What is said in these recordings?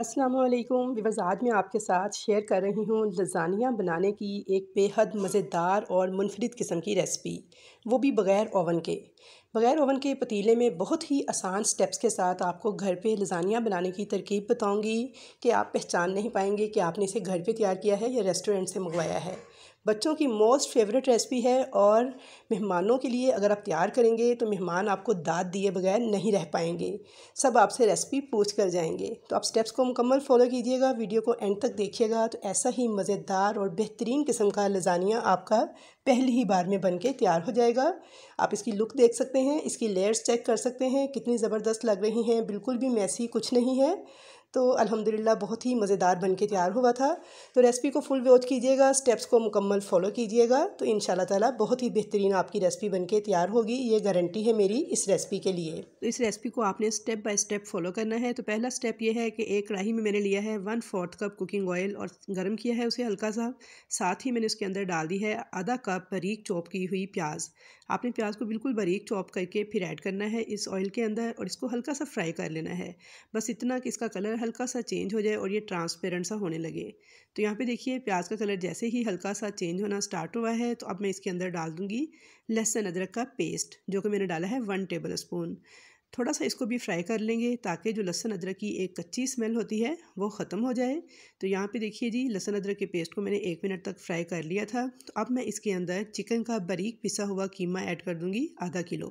असलम विवज़ आज मैं आपके साथ शेयर कर रही हूँ लजानिया बनाने की एक बेहद मज़ेदार और मुनफरद किस्म की रेसिपी वो भी बग़ैर ओवन के बग़ैर ओवन के पतीले में बहुत ही आसान स्टेप्स के साथ आपको घर पे लजानिया बनाने की तरकीब बताऊँगी कि आप पहचान नहीं पाएंगे कि आपने इसे घर पे तैयार किया है या रेस्टोरेंट से मंगवाया है बच्चों की मोस्ट फेवरेट रेसिपी है और मेहमानों के लिए अगर आप तैयार करेंगे तो मेहमान आपको दाद दिए बगैर नहीं रह पाएंगे सब आपसे रेसिपी पूछ कर जाएंगे तो आप स्टेप्स को मुकम्मल फॉलो कीजिएगा वीडियो को एंड तक देखिएगा तो ऐसा ही मज़ेदार और बेहतरीन किस्म का लजानिया आपका पहली ही बार में बन के तैयार हो जाएगा आप इसकी लुक देख सकते हैं इसकी लेयर्स चेक कर सकते हैं कितनी ज़बरदस्त लग रही हैं बिल्कुल भी मैसी कुछ नहीं है तो अल्हम्दुलिल्लाह बहुत ही मज़ेदार बन के तैयार हुआ था तो रेसिपी को फुल वॉच कीजिएगा स्टेप्स को मुकम्मल फॉलो कीजिएगा तो इन ताला बहुत ही बेहतरीन आपकी रेसिपी बन के तैयार होगी ये गारंटी है मेरी इस रेसिपी के लिए तो इस रेसिपी को आपने स्टेप बाय स्टेप फॉलो करना है तो पहला स्टेप ये है कि एक कढ़ाई में मैंने लिया है one fourth cup cooking oil और गर्म किया है उसे हल्का सा साथ ही मैंने उसके अंदर डाल दी है आधा कप बारीक चॉप की हुई प्याज आपने प्याज को बिल्कुल बरीक चॉप करके फिर ऐड करना है इस ऑयल के अंदर और इसको हल्का सा फ्राई कर लेना है बस इतना कि इसका कलर हल्का सा चेंज हो जाए और ये ट्रांसपेरेंट सा होने लगे तो यहाँ पे देखिए प्याज का कलर जैसे ही हल्का सा चेंज होना स्टार्ट हुआ है तो अब मैं इसके अंदर डाल दूँगी लहसुन अदरक का पेस्ट जो कि मैंने डाला है वन टेबल स्पून थोड़ा सा इसको भी फ्राई कर लेंगे ताकि जो लहसुन अदरक की एक कच्ची स्मेल होती है वो ख़त्म हो जाए तो यहाँ पे देखिए जी लहसुन अदरक के पेस्ट को मैंने एक मिनट तक फ्राई कर लिया था तो अब मैं इसके अंदर चिकन का बारीक पिसा हुआ कीमा ऐड कर दूँगी आधा किलो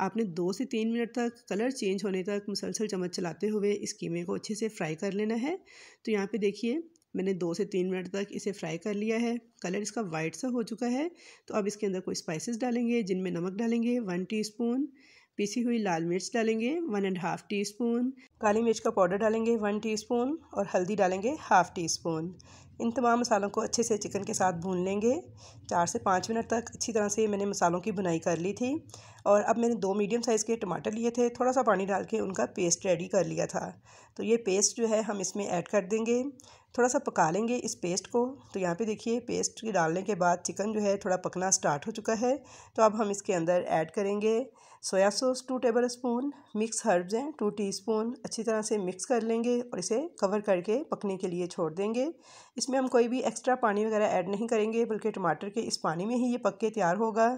आपने दो से तीन मिनट तक कलर चेंज होने तक मुसलसल चम्मच चलाते हुए इस कीमे को अच्छे से फ्राई कर लेना है तो यहाँ पे देखिए मैंने दो से तीन मिनट तक इसे फ्राई कर लिया है कलर इसका वाइट सा हो चुका है तो अब इसके अंदर कोई स्पाइसेस डालेंगे जिनमें नमक डालेंगे वन टीस्पून पीसी हुई लाल मिर्च डालेंगे one and half teaspoon काली मिर्च का पाउडर डालेंगे वन टी स्पून और हल्दी डालेंगे हाफ़ टी स्पून इन तमाम मसालों को अच्छे से चिकन के साथ भून लेंगे चार से पाँच मिनट तक अच्छी तरह से मैंने मसालों की बुनाई कर ली थी और अब मैंने दो मीडियम साइज़ के टमाटर लिए थे थोड़ा सा पानी डाल के उनका पेस्ट रेडी कर लिया था तो ये पेस्ट जो है हम इसमें ऐड कर देंगे थोड़ा सा पका लेंगे इस पेस्ट को तो यहाँ पे देखिए पेस्ट डालने के बाद चिकन जो है थोड़ा पकना स्टार्ट हो चुका है तो अब हम इसके अंदर ऐड करेंगे soya sauce two tablespoon mix herbs हैं टू टीस्पून अच्छी तरह से मिक्स कर लेंगे और इसे कवर करके पकने के लिए छोड़ देंगे इसमें हम कोई भी एक्स्ट्रा पानी वगैरह ऐड नहीं करेंगे बल्कि टमाटर के इस पानी में ही ये पक के तैयार होगा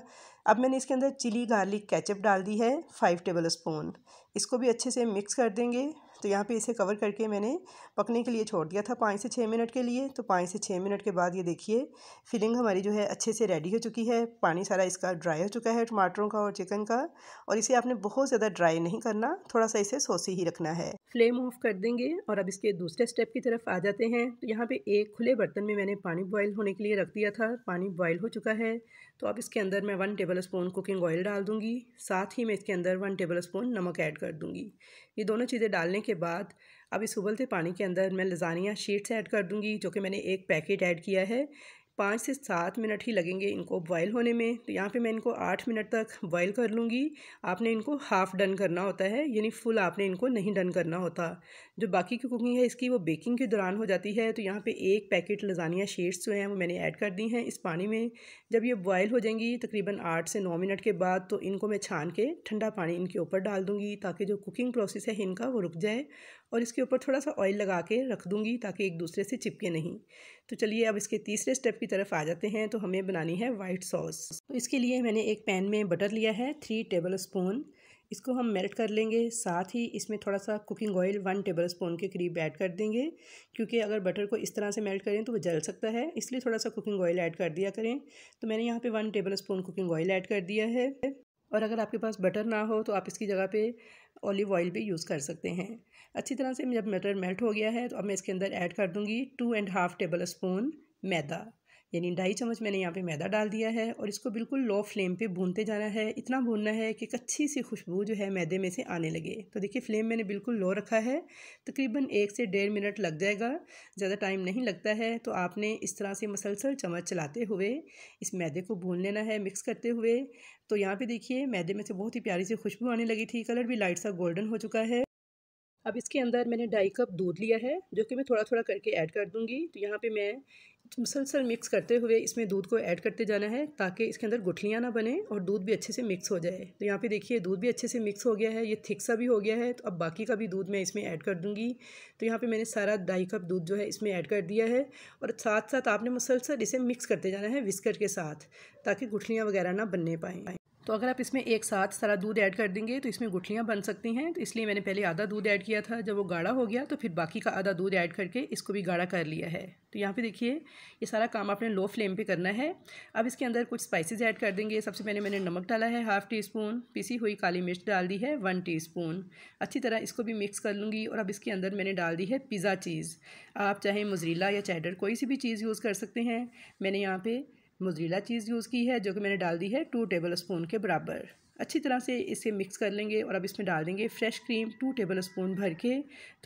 अब मैंने इसके अंदर चिली गार्लिक कैचअप डाल दी है फाइव टेबल स्पून इसको भी अच्छे से मिक्स कर देंगे तो यहाँ पे इसे कवर करके मैंने पकने के लिए छोड़ दिया था पाँच से छः मिनट के लिए तो पाँच से छः मिनट के बाद ये देखिए फिलिंग हमारी जो है अच्छे से रेडी हो चुकी है पानी सारा इसका ड्राई हो चुका है टमाटरों का और चिकन का और इसे आपने बहुत ज़्यादा ड्राई नहीं करना थोड़ा सा इसे सोसी ही रखना है फ्लेम ऑफ कर देंगे और अब इसके दूसरे स्टेप की तरफ आ जाते हैं तो यहाँ पे एक खुले बर्तन में मैंने पानी बॉईल होने के लिए रख दिया था पानी बॉईल हो चुका है तो अब इसके अंदर मैं one tablespoon cooking oil डाल दूँगी साथ ही मैं इसके अंदर वन टेबल स्पून नमक ऐड कर दूँगी ये दोनों चीज़ें डालने के बाद अब इस उबलते पानी के अंदर मैं लजानिया शीट्स ऐड कर दूँगी जो कि मैंने एक पैकेट ऐड किया है पाँच से सात मिनट ही लगेंगे इनको बॉयल होने में तो यहाँ पे मैं इनको आठ मिनट तक बॉयल कर लूँगी आपने इनको हाफ़ डन करना होता है यानी फुल आपने इनको नहीं डन करना होता जो बाकी की कुकिंग है इसकी वो बेकिंग के दौरान हो जाती है तो यहाँ पे एक पैकेट लजानिया शेड्स जो हैं वो मैंने ऐड कर दी हैं इस पानी में जब ये बॉयल हो जाएंगी तकरीबन आठ से नौ मिनट के बाद तो इनको मैं छान के ठंडा पानी इनके ऊपर डाल दूँगी ताकि जो कुकिंग प्रोसेस है इनका वो रुक जाए और इसके ऊपर थोड़ा सा ऑयल लगा के रख दूँगी ताकि एक दूसरे से चिपके नहीं तो चलिए अब इसके तीसरे स्टेप की तरफ आ जाते हैं तो हमें बनानी है वाइट सॉस तो इसके लिए मैंने एक पैन में बटर लिया है थ्री टेबल स्पून इसको हम मेल्ट कर लेंगे साथ ही इसमें थोड़ा सा cooking oil one tablespoon के करीब ऐड कर देंगे क्योंकि अगर बटर को इस तरह से मेल्ट करें तो वो जल सकता है इसलिए थोड़ा सा कुकिंग ऑयल ऐड कर दिया करें तो मैंने यहाँ पे one tablespoon cooking oil add कर दिया है और अगर आपके पास बटर ना हो तो आप इसकी जगह पर ऑलिव ऑयल भी यूज़ कर सकते हैं अच्छी तरह से जब बटर मेल्ट हो गया है तो अब मैं इसके अंदर ऐड कर दूँगी two and half tablespoon मैदा यानी ढाई चम्मच मैंने यहाँ पे मैदा डाल दिया है और इसको बिल्कुल लो फ्लेम पे भूनते जाना है इतना भूनना है कि अच्छी सी खुशबू जो है मैदे में से आने लगे तो देखिए फ्लेम मैंने बिल्कुल लो रखा है तकरीबन एक से डेढ़ मिनट लग जाएगा ज़्यादा टाइम नहीं लगता है तो आपने इस तरह से मसलसल चम्मच चलाते हुए इस मैदे को भून लेना है मिक्स करते हुए तो यहाँ पर देखिए मैदे में से बहुत ही प्यारी सी खुशबू आने लगी थी कलर भी लाइट सा गोल्डन हो चुका है अब इसके अंदर मैंने ढाई कप दूध लिया है जो कि मैं थोड़ा थोड़ा करके ऐड कर दूंगी तो यहाँ पे मैं मुसलसल मिक्स करते हुए इसमें दूध को ऐड करते जाना है ताकि इसके अंदर गुठलियाँ ना बने और दूध भी अच्छे से मिक्स हो जाए तो यहाँ पे देखिए दूध भी अच्छे से मिक्स हो गया है ये थिक सा भी हो गया है तो अब बाकी का भी दूध मैं इसमें ऐड कर दूँगी तो यहाँ पे मैंने सारा ढाई कप दूध जो है इसमें ऐड कर दिया है और साथ साथ आपने मुसलसल इसे मिक्स करते जाना है विस्कर के साथ ताकि गुठलियाँ वगैरह ना बनने पाएँ तो अगर आप इसमें एक साथ सारा दूध ऐड कर देंगे तो इसमें गुठलियाँ बन सकती हैं तो इसलिए मैंने पहले आधा दूध ऐड किया था जब वो गाढ़ा हो गया तो फिर बाकी का आधा दूध ऐड करके इसको भी गाढ़ा कर लिया है तो यहाँ पे देखिए ये सारा काम आपने लो फ्लेम पे करना है अब इसके अंदर कुछ स्पाइसेस ऐड कर देंगे सबसे पहले मैंने नमक डाला है हाफ़ टी स्पून पीसी हुई काली मिर्च डाल दी है वन टी स्पून अच्छी तरह इसको भी मिक्स कर लूँगी और अब इसके अंदर मैंने डाल दी है पिज़्ज़ा चीज़ आप चाहे मुजरीला या चैडर कोई सी भी चीज़ यूज़ कर सकते हैं मैंने यहाँ पर मोजरीला चीज़ यूज़ की है जो कि मैंने डाल दी है टू टेबल स्पून के बराबर अच्छी तरह से इसे मिक्स कर लेंगे और अब इसमें डाल देंगे fresh cream two tablespoon भर के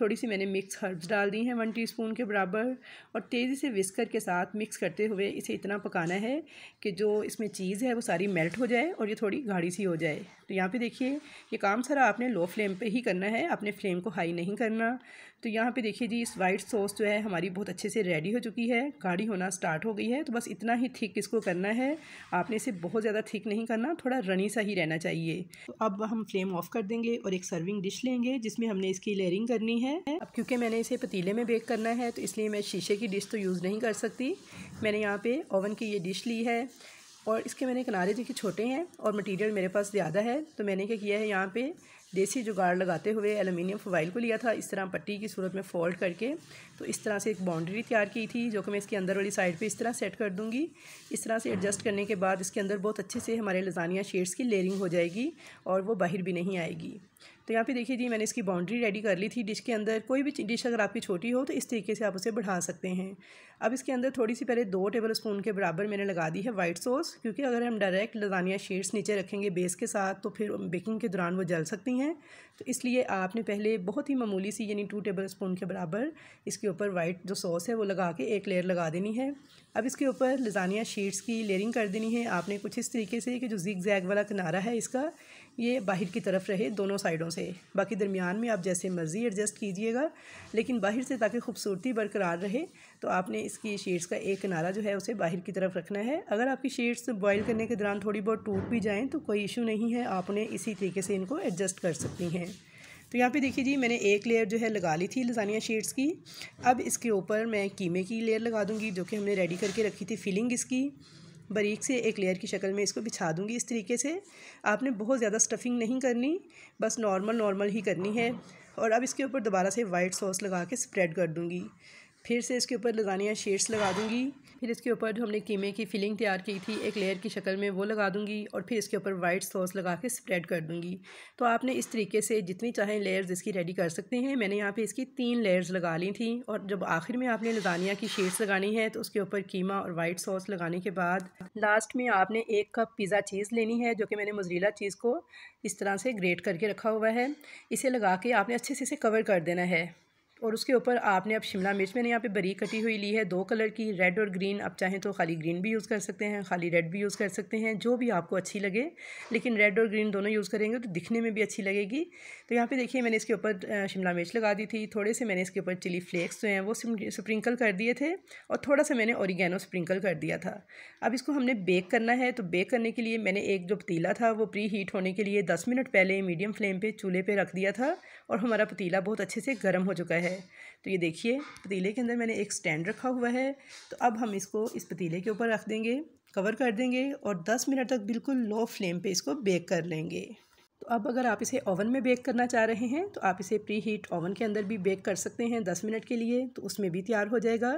थोड़ी सी मैंने मिक्स हर्ब्स डाल दी हैं वन टीस्पून के बराबर और तेज़ी से विस्कर के साथ मिक्स करते हुए इसे इतना पकाना है कि जो इसमें चीज़ है वो सारी मेल्ट हो जाए और ये थोड़ी गाढ़ी सी हो जाए तो यहाँ पे देखिए ये काम सारा आपने लो फ्लेम पे ही करना है अपने फ्लेम को हाई नहीं करना तो यहाँ पे देखिए जी इस वाइट सॉस जो है हमारी बहुत अच्छे से रेडी हो चुकी है गाढ़ी होना स्टार्ट हो गई है तो बस इतना ही थिक इसको करना है आपने इसे बहुत ज़्यादा थिक नहीं करना थोड़ा रनी सा ही रहना चाहिए तो अब हम फ्लेम ऑफ कर देंगे और एक सर्विंग डिश लेंगे जिसमें हमने इसकी लेयरिंग करनी है अब क्योंकि मैंने इसे पतीले में बेक करना है तो इसलिए मैं शीशे की डिश तो यूज़ नहीं कर सकती मैंने यहाँ पर ओवन की ये डिश ली है और इसके मैंने किनारे देखे छोटे हैं और मटेरियल मेरे पास ज़्यादा है तो मैंने क्या किया है यहाँ पे देसी जुगाड़ लगाते हुए एलुमिनियम फोवाइल को लिया था इस तरह पट्टी की सूरत में फोल्ड करके तो इस तरह से एक बाउंड्री तैयार की थी जो कि मैं इसके अंदर वाली साइड पे इस तरह सेट कर दूंगी इस तरह से एडजस्ट करने के बाद इसके अंदर बहुत अच्छे से हमारे लजानिया शेड्स की लेयरिंग हो जाएगी और वो बाहर भी नहीं आएगी तो यहाँ पे देखिए जी मैंने इसकी बाउंड्री रेडी कर ली थी डिश के अंदर कोई भी डिश अगर आपकी छोटी हो तो इस तरीके से आप उसे बढ़ा सकते हैं अब इसके अंदर थोड़ी सी पहले दो टेबल स्पून के बराबर मैंने लगा दी है वाइट सॉस क्योंकि अगर हम डायरेक्ट लजानिया शीट्स नीचे रखेंगे बेस के साथ तो फिर बेकिंग के दौरान वो जल सकती हैं तो इसलिए आपने पहले बहुत ही मामूली सी यानी टू टेबल स्पून के बराबर इसके ऊपर वाइट जो सॉस है वो लगा के एक लेयर लगा देनी है अब इसके ऊपर लजानिया शीट्स की लेयरिंग कर देनी है आपने कुछ इस तरीके से कि जो जिग जैग वाला किनारा है इसका ये बाहर की तरफ रहे दोनों साइडों से से बाकी दरमियान में आप जैसे मर्ज़ी एडजस्ट कीजिएगा लेकिन बाहर से ताकि खूबसूरती बरकरार रहे तो आपने इसकी शेड्स का एक किनारा जो है उसे बाहर की तरफ रखना है अगर आपकी शेड्स बॉयल करने के दौरान थोड़ी बहुत टूट भी जाएँ तो कोई इशू नहीं है आपने इसी तरीके से इनको एडजस्ट कर सकती हैं तो यहाँ पे देखिए जी मैंने एक लेयर जो है लगा ली थी लजानिया शेड्स की अब इसके ऊपर मैं कीमे की लेयर लगा दूँगी जो कि हमने रेडी करके रखी थी फिलिंग इसकी बारीक से एक लेयर की शक्ल में इसको बिछा दूँगी इस तरीके से आपने बहुत ज़्यादा स्टफिंग नहीं करनी बस नॉर्मल नॉर्मल ही करनी है और अब इसके ऊपर दोबारा से वाइट सॉस लगा के स्प्रेड कर दूँगी फिर से इसके ऊपर लजानिया शेड्स लगा दूँगी फिर इसके ऊपर जो हमने कीमे की फिलिंग तैयार की थी एक लेयर की शक्ल में वो लगा दूंगी और फिर इसके ऊपर वाइट सॉस लगा के स्प्रेड कर दूँगी तो आपने इस तरीके से जितनी चाहें लेयर्स इसकी रेडी कर सकते हैं मैंने यहाँ पे इसकी तीन लेयर्स लगा ली थी और जब आखिर में आपने लगानिया की शेड्स लगानी है तो उसके ऊपर कीमा और वाइट सॉस लगाने के बाद लास्ट में आपने एक कप पिज़्ज़ा चीज़ लेनी है जो कि मैंने मजरीला चीज़ को इस तरह से ग्रेट करके रखा हुआ है इसे लगा के आपने अच्छे से इसे कवर कर देना है और उसके ऊपर आपने अब शिमला मिर्च मैंने यहाँ पे बरी कटी हुई ली है दो कलर की रेड और ग्रीन आप चाहें तो खाली ग्रीन भी यूज़ कर सकते हैं खाली रेड भी यूज़ कर सकते हैं जो भी आपको अच्छी लगे लेकिन रेड और ग्रीन दोनों यूज़ करेंगे तो दिखने में भी अच्छी लगेगी तो यहाँ पर देखिए मैंने इसके ऊपर शिमला मिर्च लगा दी थी थोड़े से मैंने इसके ऊपर चिली फ्लेक्स जो हैं वो स्प्रिंकल कर दिए थे और थोड़ा सा मैंने औरिगेनो स्प्रिंकल कर दिया था अब इसको हमने बेक करना है तो बेक करने के लिए मैंने एक जो पतीला था वो प्री हीट होने के लिए दस मिनट पहले मीडियम फ्लेम पर चूल्हे पर रख दिया था और हमारा पतीला बहुत अच्छे से गर्म हो चुका है है तो ये देखिए पतीले के अंदर मैंने एक स्टैंड रखा हुआ है तो अब हम इसको इस पतीले के ऊपर रख देंगे कवर कर देंगे और 10 मिनट तक बिल्कुल लो फ्लेम पे इसको बेक कर लेंगे तो अब अगर आप इसे ओवन में बेक करना चाह रहे हैं तो आप इसे प्री हीट ओवन के अंदर भी बेक कर सकते हैं दस मिनट के लिए तो उसमें भी तैयार हो जाएगा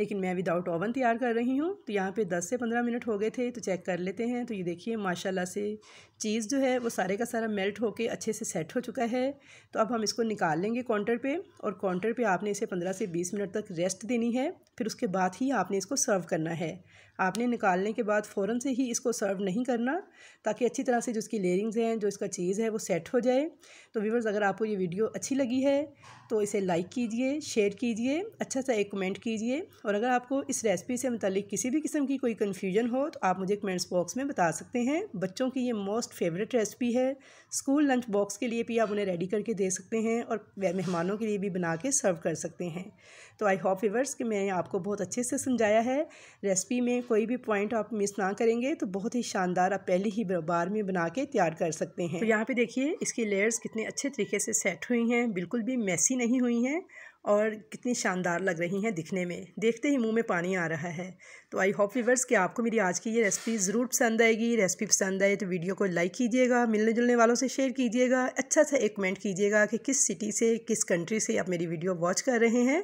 लेकिन मैं विदाउट ओवन तैयार कर रही हूँ तो यहाँ पे दस से पंद्रह मिनट हो गए थे तो चेक कर लेते हैं तो ये देखिए माशाल्लाह से चीज़ जो है वो सारे का सारा मेल्ट होकर अच्छे से सेट हो चुका है तो अब हम इसको निकाल लेंगे काउंटर पर और काउंटर पर आपने इसे पंद्रह से बीस मिनट तक रेस्ट देनी है फिर उसके बाद ही आपने इसको सर्व करना है आपने निकालने के बाद फ़ौरन से ही इसको सर्व नहीं करना ताकि अच्छी तरह से जो इसकी लेयरिंग्स हैं जो इसका सीरीज़ है वो सेट हो जाए तो व्यूवर्स अगर आपको ये वीडियो अच्छी लगी है तो इसे लाइक कीजिए शेयर कीजिए अच्छा सा एक कमेंट कीजिए और अगर आपको इस रेसिपी से मतलब किसी भी किस्म की कोई कन्फ्यूजन हो तो आप मुझे कमेंट्स बॉक्स में बता सकते हैं बच्चों की ये मोस्ट फेवरेट रेसिपी है स्कूल लंच बॉक्स के लिए भी आप उन्हें रेडी करके दे सकते हैं और मेहमानों के लिए भी बना के सर्व कर सकते हैं तो आई होप व्यूवर्स कि मैंने आपको बहुत अच्छे से समझाया है रेसिपी में कोई भी पॉइंट आप मिस ना करेंगे तो बहुत ही शानदार आप पहले ही बार में बना के तैयार कर सकते हैं तो यहाँ पे देखिए इसकी लेयर्स कितने अच्छे तरीके से सेट हुई हैं बिल्कुल भी मैसी नहीं हुई हैं और कितनी शानदार लग रही हैं दिखने में देखते ही मुंह में पानी आ रहा है तो आई होप व्यूवर्स कि आपको मेरी आज की ये रेसिपी ज़रूर पसंद आएगी रेसिपी पसंद आए तो वीडियो को लाइक कीजिएगा मिलने जुलने वालों से शेयर कीजिएगा अच्छा सा एक कमेंट कीजिएगा कि किस सिटी से किस कंट्री से आप मेरी वीडियो वॉच कर रहे हैं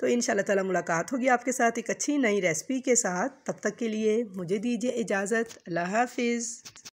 तो इन ताला मुलाकात होगी आपके साथ एक अच्छी नई रेसिपी के साथ तब तक के लिए मुझे दीजिए इजाज़त अल्लाह हाफिज़